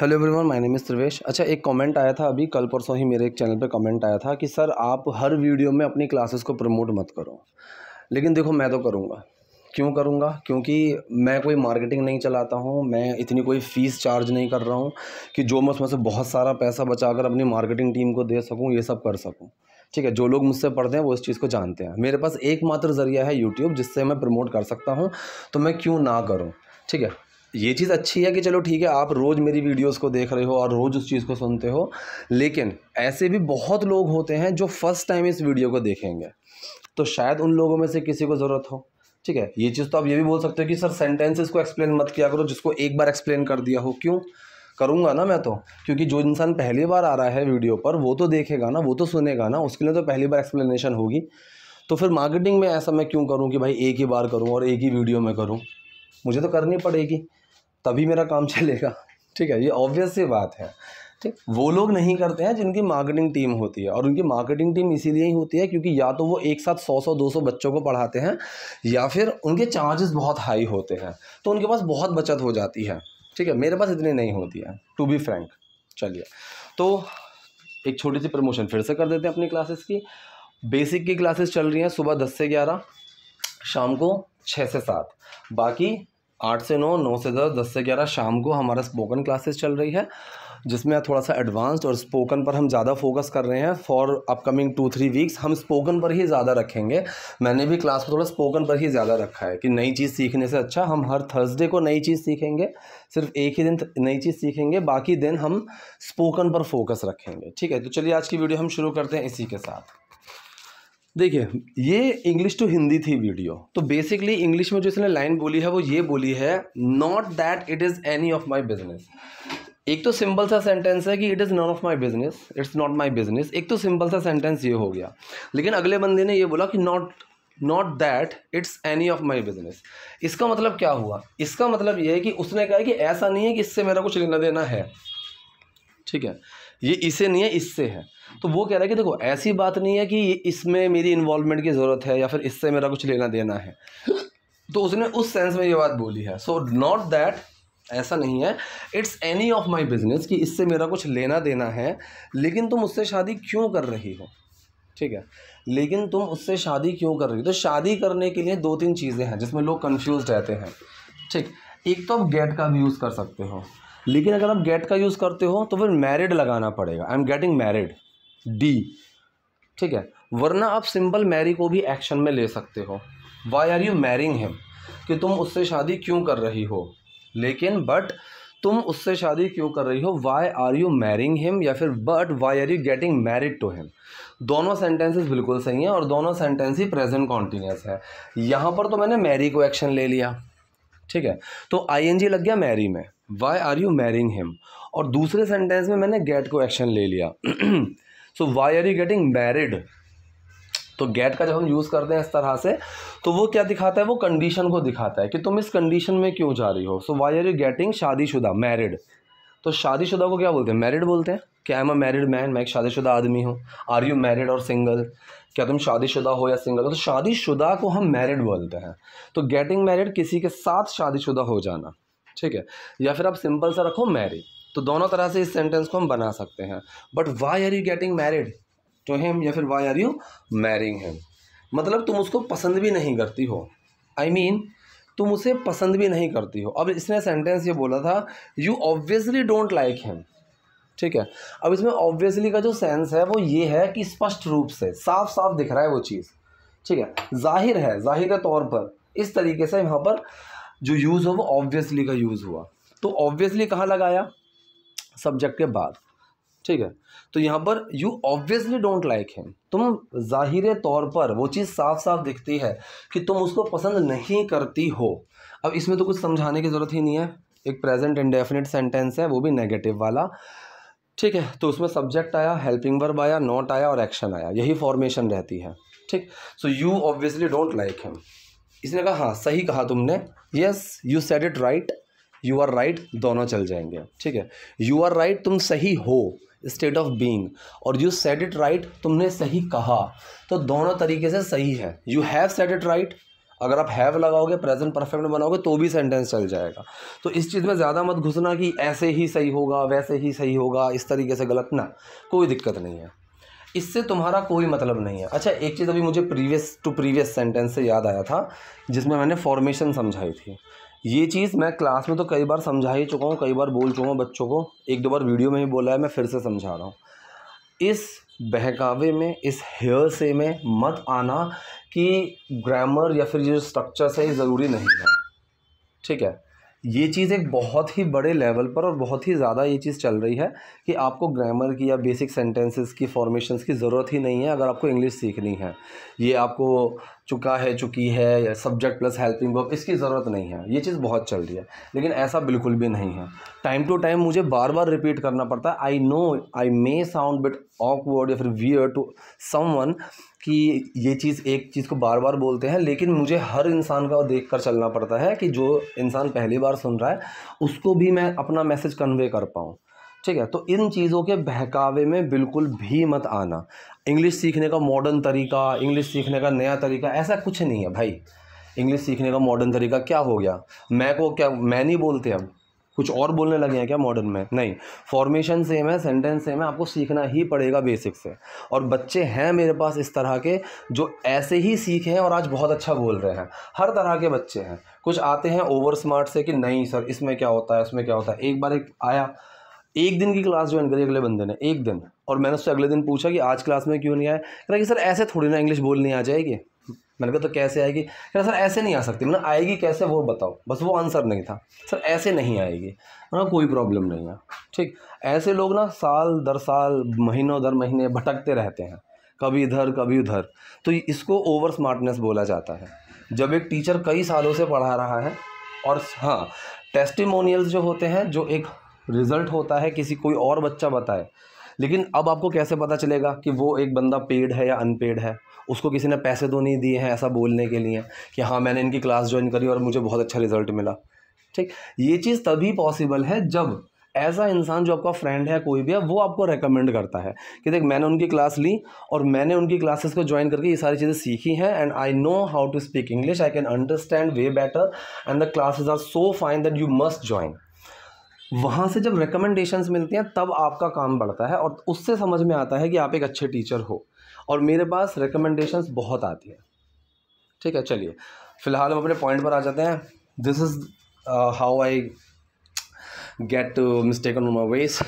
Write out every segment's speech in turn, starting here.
hello everyone my name is Trivesh अच्छा एक comment आया था अभी कल परसों ही मेरे एक चैनल पे कमेंट आया था कि सर आप हर वीडियो में अपनी क्लासेस को प्रमोट मत करो लेकिन देखो मैं तो करूँगा क्यों करूँगा क्योंकि मैं कोई मार्केटिंग नहीं चलाता हूँ मैं इतनी कोई फ़ीस चार्ज नहीं कर रहा हूँ कि जो मैं उसमें से बहुत सारा पैसा कर अपनी मार्केटिंग टीम को दे सकूँ ये सब कर सकूँ ठीक है जो लोग मुझसे पढ़ते हैं वो इस चीज़ को जानते हैं मेरे पास एकमात्र ज़रिया है यूट्यूब जिससे मैं प्रमोट कर सकता हूँ तो मैं क्यों ना करूँ ठीक है ये चीज़ अच्छी है कि चलो ठीक है आप रोज़ मेरी वीडियोस को देख रहे हो और रोज़ उस चीज़ को सुनते हो लेकिन ऐसे भी बहुत लोग होते हैं जो फर्स्ट टाइम इस वीडियो को देखेंगे तो शायद उन लोगों में से किसी को ज़रूरत हो ठीक है ये चीज़ तो आप ये भी बोल सकते हो कि सर सेंटेंसेस को एक्सप्लेन मत किया करो जिसको एक बार एक्सप्लेन कर दिया हो क्यों करूँगा ना मैं तो क्योंकि जो इंसान पहली बार आ रहा है वीडियो पर वो तो देखेगा ना वो तो सुनेगा ना उसके लिए तो पहली बार एक्सप्लेनेशन होगी तो फिर मार्केटिंग में ऐसा मैं क्यों करूँ कि भाई एक ही बार करूँ और एक ही वीडियो में करूँ मुझे तो करनी पड़ेगी तभी मेरा काम चलेगा ठीक है ये ऑब्वियस सी बात है ठीक वो लोग नहीं करते हैं जिनकी मार्केटिंग टीम होती है और उनकी मार्केटिंग टीम इसीलिए ही होती है क्योंकि या तो वो एक साथ सौ सौ दो सौ बच्चों को पढ़ाते हैं या फिर उनके चार्जेस बहुत हाई होते हैं तो उनके पास बहुत बचत हो जाती है ठीक है मेरे पास इतनी नहीं होती है टू बी फ्रैंक चलिए तो एक छोटी सी प्रमोशन फिर से कर देते हैं अपनी क्लासेस की बेसिक की क्लासेस चल रही हैं सुबह दस से ग्यारह शाम को छः से सात बाकी आठ से नौ नौ से दस दस से ग्यारह शाम को हमारा स्पोकन क्लासेस चल रही है जिसमें थोड़ा सा एडवांस्ड और स्पोकन पर हम ज़्यादा फोकस कर रहे हैं for upcoming two three weeks हम स्पोकन पर ही ज़्यादा रखेंगे मैंने भी क्लास को थोड़ा स्पोकन पर ही ज़्यादा रखा है कि नई चीज़ सीखने से अच्छा हम हर थर्सडे को नई चीज़ सीखेंगे सिर्फ एक ही दिन नई चीज़ सीखेंगे बाकी दिन हम स्पोकन पर फोकस रखेंगे ठीक है तो चलिए आज की वीडियो हम शुरू करते हैं इसी के साथ देखिए ये इंग्लिश टू हिंदी थी वीडियो तो बेसिकली इंग्लिश में जो इसने लाइन बोली है वो ये बोली है not that it is any of my business एक तो सिंपल सा सेंटेंस है कि it is none of my business it's not my business एक तो सिंपल सा सेंटेंस ये हो गया लेकिन अगले बंदे ने ये बोला कि not not that it's any of my business इसका मतलब क्या हुआ इसका मतलब ये है कि उसने कहा कि ऐसा नहीं है कि इससे मेरा कुछ लेना देना है ठीक है ये इसे नहीं है इससे है तो वो कह रहा है कि देखो ऐसी बात नहीं है कि इसमें मेरी इन्वॉल्वमेंट की ज़रूरत है या फिर इससे मेरा कुछ लेना देना है तो उसने उस सेंस में ये बात बोली है सो नॉट दैट ऐसा नहीं है it's any of my business कि इससे मेरा कुछ लेना देना है लेकिन तुम उससे शादी क्यों कर रही हो ठीक है लेकिन तुम उससे शादी क्यों कर रही हो तो शादी करने के लिए दो तीन चीज़ें हैं जिसमें लोग कन्फ्यूज रहते हैं ठीक एक तो आप गेट का भी यूज़ कर सकते हो लेकिन अगर आप गेट का यूज़ करते हो तो फिर मैरिड लगाना पड़ेगा आई एम गेटिंग मैरिड डी ठीक है वरना आप सिंपल मैरी को भी एक्शन में ले सकते हो why are you marrying him कि तुम उससे शादी क्यों कर रही हो लेकिन बट तुम उससे शादी क्यों कर रही हो why are you marrying him या फिर but why are you getting married to him दोनों सेंटेंसेस बिल्कुल सही हैं और दोनों सेंटेंस ही प्रेजेंट कॉन्टीन्यूस है यहाँ पर तो मैंने मैरी को एक्शन ले लिया ठीक है तो आई एन जी लग गया मैरी में why are you marrying him और दूसरे सेंटेंस में मैंने गेट को एक्शन ले लिया so why are you getting married तो गेट का जब हम यूज़ करते हैं इस तरह से तो वो क्या दिखाता है वो कंडीशन को दिखाता है कि तुम इस कंडीशन में क्यों जा रही हो so why are you getting शादीशुदा मैरिड तो शादीशुदा को क्या बोलते हैं मैरिड बोलते हैं क्या I am a married man मैं एक शादीशुदा आदमी हूँ आर यू मैरिड और सिंगल क्या तुम शादीशुदा हो या सिंगल हो तो शादीशुदा को हम मैरिड बोलते हैं तो गेटिंग मैरिड किसी के साथ शादीशुदा हो जाना ठीक है या फिर आप सिंपल सा रखो मैरिड तो दोनों तरह से इस सेंटेंस को हम बना सकते हैं but why are you getting married to him या फिर why are you marrying him मतलब तुम उसको पसंद भी नहीं करती हो आई I मीन mean, तुम उसे पसंद भी नहीं करती हो अब इसने सेंटेंस ये बोला था you obviously don't like him ठीक है अब इसमें ऑब्वियसली का जो सेंस है वो ये है कि स्पष्ट रूप से साफ साफ दिख रहा है वो चीज़ ठीक है जाहिर है जाहिर तौर पर इस तरीके से यहाँ पर जो यूज़ हुआ वो ऑब्वियसली का यूज़ हुआ तो ऑब्वियसली कहाँ लगाया सब्जेक्ट के बाद ठीक है तो यहाँ पर you obviously don't like him तुम ज़ाहिर तौर पर वो चीज़ साफ साफ दिखती है कि तुम उसको पसंद नहीं करती हो अब इसमें तो कुछ समझाने की ज़रूरत ही नहीं है एक प्रेजेंट इंडेफिनिट सेंटेंस है वो भी नेगेटिव वाला ठीक है तो उसमें सब्जेक्ट आया हेल्पिंग वर्ब आया नॉट आया और एक्शन आया यही फॉर्मेशन रहती है ठीक so you obviously don't like him इसने कहा हाँ सही कहा तुमने yes you said it right you are right दोनों चल जाएंगे ठीक है यू आर राइट तुम सही हो स्टेट ऑफ बींग और यू सेड इट राइट तुमने सही कहा तो दोनों तरीके से सही है you have said it right अगर आप हैव लगाओगे प्रेजेंट परफेक्ट में बनाओगे तो भी सेंटेंस चल जाएगा तो इस चीज़ में ज़्यादा मत घुसना कि ऐसे ही सही होगा वैसे ही सही होगा इस तरीके से गलत ना कोई दिक्कत नहीं है इससे तुम्हारा कोई मतलब नहीं है अच्छा एक चीज़ अभी मुझे प्रीवियस टू प्रीवियस सेंटेंस से याद आया था जिसमें मैंने फॉर्मेशन समझाई थी ये चीज़ मैं क्लास में तो कई बार समझा ही चुका हूँ कई बार बोल चुका हूँ बच्चों को एक दो बार वीडियो में भी बोला है मैं फिर से समझा रहा हूँ इस बहकावे में इस हेयर से में मत आना कि ग्रामर या फिर ये जो स्ट्रक्चर है ये ज़रूरी नहीं है ठीक है ये चीज़ एक बहुत ही बड़े लेवल पर और बहुत ही ज़्यादा ये चीज़ चल रही है कि आपको ग्रामर की या बेसिक सेंटेंसेस की फॉर्मेशंस की ज़रूरत ही नहीं है अगर आपको इंग्लिश सीखनी है ये आपको चुका है चुकी है या सब्जेक्ट प्लस हेल्पिंग वर्ब इसकी ज़रूरत नहीं है ये चीज़ बहुत चल रही है लेकिन ऐसा बिल्कुल भी नहीं है टाइम टू टाइम मुझे बार बार रिपीट करना पड़ता है I know I may sound bit awkward या फिर वियर टू समवन कि ये चीज़ एक चीज़ को बार बार बोलते हैं लेकिन मुझे हर इंसान का देख कर चलना पड़ता है कि जो इंसान पहली बार सुन रहा है उसको भी मैं अपना मैसेज कन्वे कर पाऊँ ठीक है तो इन चीज़ों के बहकावे में बिल्कुल भी मत आना इंग्लिश सीखने का मॉडर्न तरीका इंग्लिश सीखने का नया तरीका ऐसा कुछ नहीं है भाई इंग्लिश सीखने का मॉडर्न तरीका क्या हो गया मैं को क्या मैं नहीं बोलते अब कुछ और बोलने लगे हैं क्या मॉडर्न में नहीं फॉर्मेशन सेम है सेंटेंस सेम है आपको सीखना ही पड़ेगा बेसिक से और बच्चे हैं मेरे पास इस तरह के जो ऐसे ही सीखे हैं और आज बहुत अच्छा बोल रहे हैं हर तरह के बच्चे हैं कुछ आते हैं ओवर स्मार्ट से कि नहीं सर इसमें क्या होता है इसमें क्या होता है एक बार एक आया एक दिन की क्लास ज्वाइन करी अगले बंदे ने एक दिन और मैंने उससे अगले दिन पूछा कि आज क्लास में क्यों नहीं आया कह रहा कि सर ऐसे थोड़ी ना इंग्लिश बोलनी आ जाएगी मैंने कहा तो कैसे आएगी कह सर ऐसे नहीं आ सकती मैंने आएगी कैसे वो बताओ बस वो आंसर नहीं था सर ऐसे नहीं आएगी मैंने कोई प्रॉब्लम नहीं है ठीक ऐसे लोग ना साल दर साल महीनों दर महीने भटकते रहते हैं कभी इधर कभी उधर तो इसको ओवर स्मार्टनेस बोला जाता है जब एक टीचर कई सालों से पढ़ा रहा है और हाँ टेस्टिमोनियल्स जो होते हैं जो एक रिज़ल्ट होता है किसी कोई और बच्चा बताए लेकिन अब आपको कैसे पता चलेगा कि वो एक बंदा पेड है या अनपेड है उसको किसी ने पैसे तो नहीं दिए हैं ऐसा बोलने के लिए कि हाँ मैंने इनकी क्लास ज्वाइन करी और मुझे बहुत अच्छा रिजल्ट मिला ठीक ये चीज़ तभी पॉसिबल है जब ऐसा इंसान जो आपका फ्रेंड है कोई भी है वो आपको रेकमेंड करता है कि देख मैंने उनकी क्लास ली और मैंने उनकी क्लासेस को ज्वाइन करके ये सारी चीज़ें सीखी हैं and I know how to speak English I can understand way better and the classes are so fine that you must join वहाँ से जब रिकमेंडेशंस मिलती हैं तब आपका काम बढ़ता है और उससे समझ में आता है कि आप एक अच्छे टीचर हो और मेरे पास रिकमेंडेशंस बहुत आती हैं ठीक है चलिए फ़िलहाल हम अपने पॉइंट पर आ जाते हैं this is how I get mistake on my ways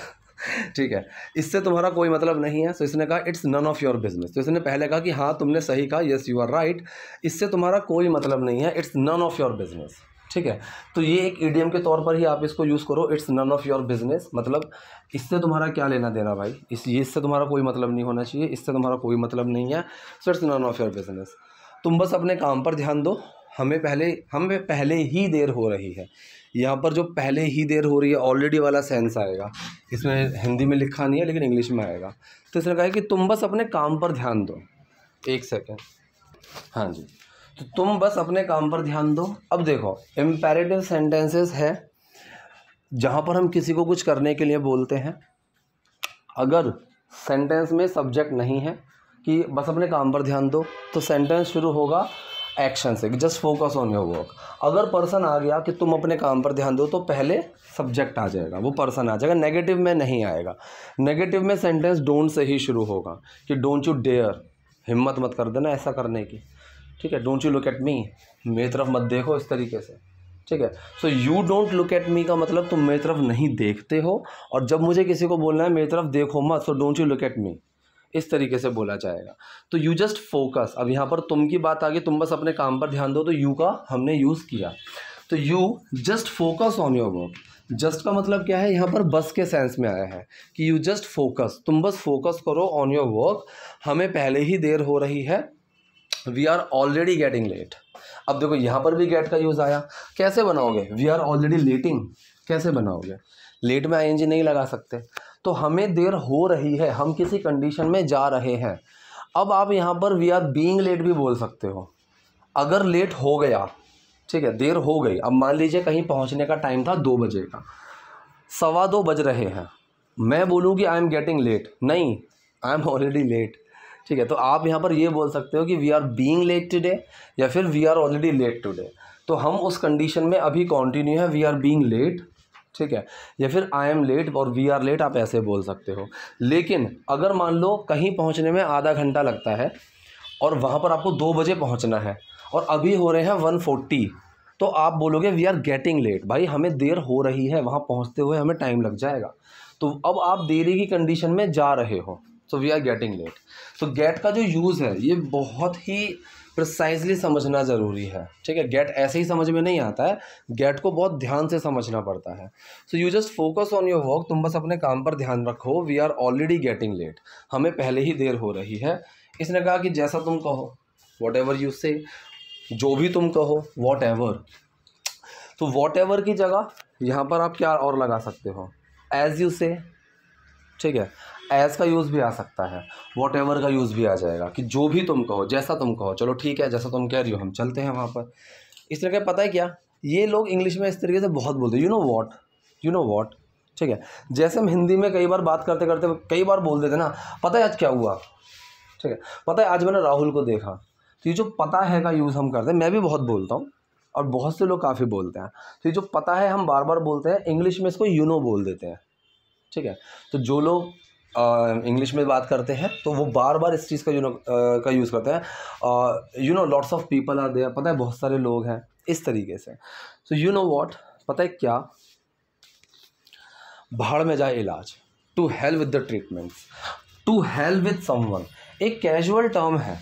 ठीक है इससे तुम्हारा कोई मतलब नहीं है सो so, इसने कहा it's none of your business तो इसने पहले कहा कि हाँ तुमने सही कहा येस यू आर राइट इससे तुम्हारा कोई मतलब नहीं है it's none of your business ठीक है तो ये एक ई e के तौर पर ही आप इसको यूज़ करो it's none of your business मतलब इससे तुम्हारा क्या लेना देना भाई इस ये इससे तुम्हारा कोई मतलब नहीं होना चाहिए इससे तुम्हारा कोई मतलब नहीं है so it's none of your business तुम बस अपने काम पर ध्यान दो हमें पहले हमें पहले ही देर हो रही है यहाँ पर जो पहले ही देर हो रही है ऑलरेडी वाला सेंस आएगा इसमें हिंदी में लिखा नहीं है लेकिन इंग्लिश में आएगा तो इसने कहा कि तुम बस अपने काम पर ध्यान दो एक सेकेंड हाँ जी तो तुम बस अपने काम पर ध्यान दो अब देखो इम्पेरेटिव सेंटेंसेस है जहाँ पर हम किसी को कुछ करने के लिए बोलते हैं अगर सेंटेंस में सब्जेक्ट नहीं है कि बस अपने काम पर ध्यान दो तो सेंटेंस शुरू होगा एक्शन से just focus on your work अगर पर्सन आ गया कि तुम अपने काम पर ध्यान दो तो पहले सब्जेक्ट आ जाएगा वो पर्सन आ जाएगा नेगेटिव में नहीं आएगा नेगेटिव में सेंटेंस डोंट से ही शुरू होगा कि डोंट यू डेयर हिम्मत मत कर देना ऐसा करने की ठीक है don't you look at me मेरी तरफ मत देखो इस तरीके से ठीक है so you don't look at me का मतलब तुम मेरी तरफ नहीं देखते हो और जब मुझे किसी को बोलना है मेरी तरफ देखो मत so don't you look at me इस तरीके से बोला जाएगा तो यू जस्ट फोकस अब यहाँ पर तुम की बात आ गई तुम बस अपने काम पर ध्यान दो तो यू का हमने यूज़ किया तो you just focus on your work just का मतलब क्या है यहाँ पर बस के सेंस में आया है कि यू जस्ट फोकस तुम बस फोकस करो ऑन योर वर्क हमें पहले ही देर हो रही है we are already getting late अब देखो यहाँ पर भी गेट का यूज़ आया कैसे बनाओगे वी आर ऑलरेडी लेटिंग कैसे बनाओगे लेट में आई नहीं लगा सकते तो हमें देर हो रही है हम किसी कंडीशन में जा रहे हैं अब आप यहाँ पर वी आर बींग लेट भी बोल सकते हो अगर लेट हो गया ठीक है देर हो गई अब मान लीजिए कहीं पहुँचने का टाइम था दो बजे का सवा दो बज रहे हैं मैं बोलूँ कि आई एम गेटिंग लेट नहीं आई एम ऑलरेडी लेट ठीक है तो आप यहाँ पर ये बोल सकते हो कि we are being late today या फिर we are already late today तो हम उस कंडीशन में अभी कॉन्टिन्यू है वी आर बींग लेट ठीक है या फिर आई एम लेट और वी आर लेट आप ऐसे बोल सकते हो लेकिन अगर मान लो कहीं पहुँचने में आधा घंटा लगता है और वहाँ पर आपको दो बजे पहुँचना है और अभी हो रहे हैं वन फोर्टी तो आप बोलोगे वी आर गेटिंग लेट भाई हमें देर हो रही है वहाँ पहुँचते हुए हमें टाइम लग जाएगा तो अब आप देरी की कंडीशन में जा रहे हो so we are getting late so get का जो यूज़ है ये बहुत ही प्रिसाइजली समझना ज़रूरी है ठीक है गेट ऐसे ही समझ में नहीं आता है गेट को बहुत ध्यान से समझना पड़ता है so you just focus on your work तुम बस अपने काम पर ध्यान रखो we are already getting late हमें पहले ही देर हो रही है इसने कहा कि जैसा तुम कहो वॉट एवर यू से जो भी तुम कहो वॉट एवर तो वॉट एवर की जगह यहाँ पर आप क्या और लगा सकते हो एज यू से ठीक है एज का यूज़ भी आ सकता है वॉट एवर का यूज़ भी आ जाएगा कि जो भी तुम कहो जैसा तुम कहो चलो ठीक है जैसा तुम कह रही हो हम चलते हैं वहाँ पर इस तरह का पता है क्या ये लोग इंग्लिश में इस तरीके से बहुत बोलते हैं you know what you know what ठीक है जैसे हम हिंदी में कई बार बात करते करते कई बार बोल देते ना पता है आज क्या हुआ ठीक है पता है आज मैंने राहुल को देखा तो ये जो पता है का यूज़ हम करते हैं मैं भी बहुत बोलता हूँ और बहुत से लोग काफ़ी बोलते हैं तो ये जो पता है हम बार बार बोलते हैं इंग्लिश में इसको यूनो बोल देते हैं ठीक है तो जो लोग इंग्लिश में बात करते हैं तो वो बार बार इस चीज़ का यू नो का यूज़ करते हैं you know lots of people are there पता है बहुत सारे लोग हैं इस तरीके से सो यू नो वॉट पता है क्या भाड़ में जाए इलाज to help with the treatments to help with someone एक कैजुअल टर्म है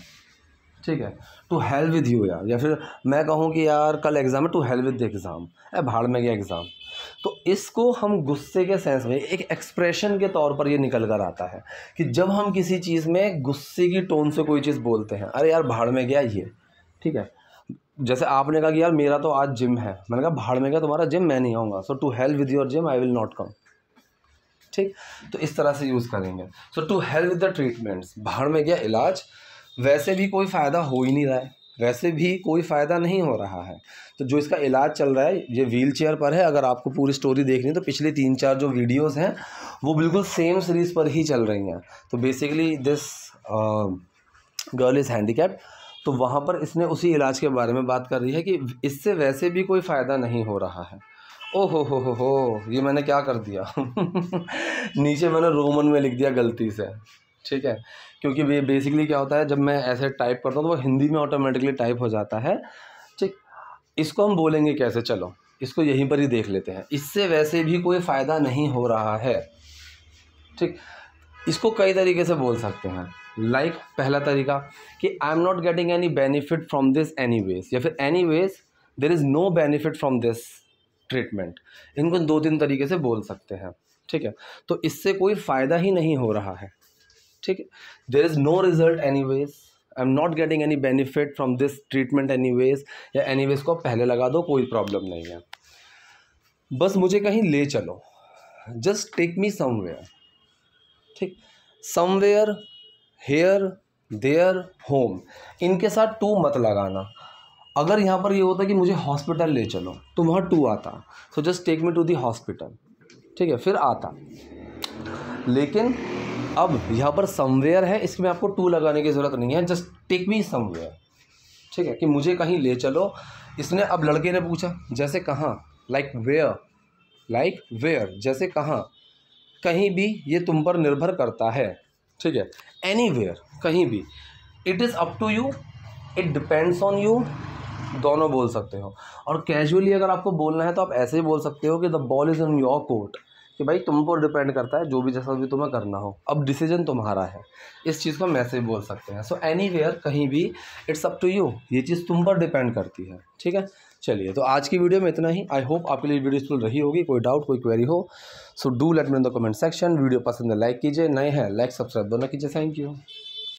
ठीक है टू हेल्प विद यू यार या फिर मैं कहूँ कि यार कल एग्ज़ाम है to help with the exam भाड़ में गया एग्ज़ाम तो इसको हम गुस्से के सेंस में एक एक्सप्रेशन के तौर पर ये निकल कर आता है कि जब हम किसी चीज़ में गुस्से की टोन से कोई चीज़ बोलते हैं अरे यार भाड़ में गया ये ठीक है जैसे आपने कहा कि यार मेरा तो आज जिम है मैंने कहा भाड़ में गया तुम्हारा जिम मैं नहीं आऊँगा so to help with your gym I will not come ठीक तो इस तरह से यूज़ करेंगे so to help with the treatments भाड़ में गया इलाज वैसे भी कोई फ़ायदा हो ही नहीं रहा है वैसे भी कोई फ़ायदा नहीं हो रहा है तो जो इसका इलाज चल रहा है ये व्हील चेयर पर है अगर आपको पूरी स्टोरी देखनी है तो पिछले तीन चार जो वीडियोस हैं वो बिल्कुल सेम सीरीज़ पर ही चल रही हैं तो basically this girl is handicap तो वहाँ पर इसने उसी इलाज के बारे में बात कर रही है कि इससे वैसे भी कोई फ़ायदा नहीं हो रहा है ओ हो हो हो हो ये मैंने क्या कर दिया नीचे मैंने रोमन में लिख दिया गलती से ठीक है क्योंकि बेसिकली क्या होता है जब मैं ऐसे टाइप करता हूँ तो वो हिंदी में ऑटोमेटिकली टाइप हो जाता है ठीक इसको हम बोलेंगे कैसे चलो इसको यहीं पर ही देख लेते हैं इससे वैसे भी कोई फ़ायदा नहीं हो रहा है ठीक इसको कई तरीके से बोल सकते हैं लाइक like, पहला तरीका कि I am not getting any benefit from this anyways या फिर anyways there is no benefit from this treatment इनको दो तीन तरीके से बोल सकते हैं ठीक है तो इससे कोई फ़ायदा ही नहीं हो रहा है ठीक है there is no result anyways I am not getting any benefit from this treatment anyways या एनी वेज को पहले लगा दो कोई प्रॉब्लम नहीं है बस मुझे कहीं ले चलो जस्ट टेक मी समवेयर ठीक समवेयर हेयर देयर होम इनके साथ टू मत लगाना अगर यहाँ पर ये यह होता कि मुझे हॉस्पिटल ले चलो तो वहाँ टू आता so just take me to the hospital ठीक है फिर आता लेकिन अब यहाँ पर समवेयर है इसमें आपको टू लगाने की ज़रूरत नहीं है जस्ट टेक मी समवेयर ठीक है कि मुझे कहीं ले चलो इसने अब लड़के ने पूछा जैसे कहाँ लाइक वेयर लाइक वेयर जैसे कहाँ कहीं भी ये तुम पर निर्भर करता है ठीक है एनी वेयर कहीं भी it is up to you it depends on you दोनों बोल सकते हो और कैजुअली अगर आपको बोलना है तो आप ऐसे ही बोल सकते हो कि the ball is in your court कि भाई तुम पर डिपेंड करता है जो भी जैसा भी तुम्हें करना हो अब डिसीजन तुम्हारा है इस चीज़ को हम ऐसे बोल सकते हैं सो एनी कहीं भी इट्स अप टू यू ये चीज़ तुम पर डिपेंड करती है ठीक है चलिए तो आज की वीडियो में इतना ही आई होप आपके लिए वीडियो यूजफुल रही होगी कोई डाउट कोई क्वेरी हो so do let me in the comment section video पसंद है लाइक कीजिए नए हैं लाइक सब्सक्राइब दोनों कीजिए थैंक यू